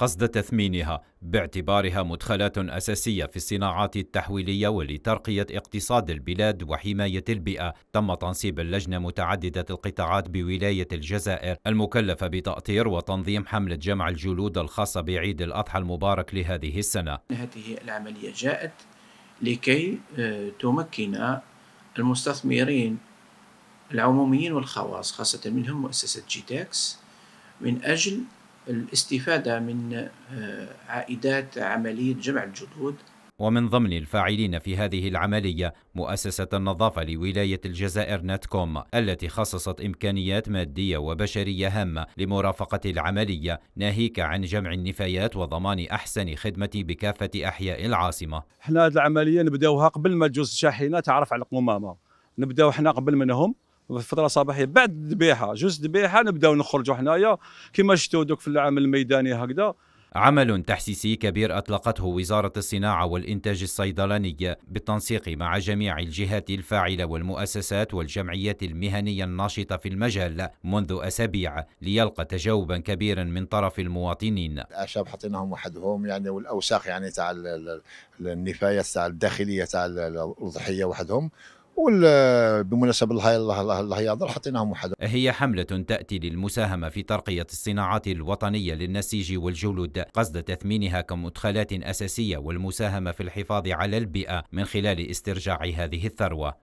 قصد تثمينها باعتبارها مدخلات أساسية في الصناعات التحويلية ولترقية اقتصاد البلاد وحماية البيئة تم تنصيب اللجنة متعددة القطاعات بولاية الجزائر المكلفة بتأطير وتنظيم حملة جمع الجلود الخاصة بعيد الأضحى المبارك لهذه السنة هذه العملية جاءت لكي آه، تمكن المستثمرين العموميين والخواص خاصة منهم مؤسسة جيتاكس من أجل الاستفادة من آه، عائدات عملية جمع الجدود ومن ضمن الفاعلين في هذه العملية مؤسسة النظافة لولاية الجزائر ناتكوم التي خصصت إمكانيات مادية وبشرية هامة لمرافقة العملية ناهيك عن جمع النفايات وضمان أحسن خدمة بكافة أحياء العاصمة احنا هذه العملية نبدأوها قبل ما تجوز الشاحنة تعرف على القمامة نبداو احنا قبل منهم فتره صباحيه بعد الذبيحه جوج ذبيحه نبداو نخرجوا حنايا كما شفتوا دوك في العمل الميداني هكذا عمل تحسيسي كبير أطلقته وزارة الصناعة والإنتاج الصيدلاني بالتنسيق مع جميع الجهات الفاعلة والمؤسسات والجمعيات المهنية الناشطة في المجال منذ أسابيع ليلقى تجاوبا كبيرا من طرف المواطنين الأعشاب حطيناهم وحدهم يعني والأوساخ يعني تاع النفايات تاع الداخلية تاع الأضحية وحدهم وبمناسبة الهياضة حطيناهم واحد هي حملة تأتي للمساهمة في ترقية الصناعات الوطنية للنسيج والجلود قصد تثمينها كمدخلات أساسية والمساهمة في الحفاظ على البيئة من خلال استرجاع هذه الثروة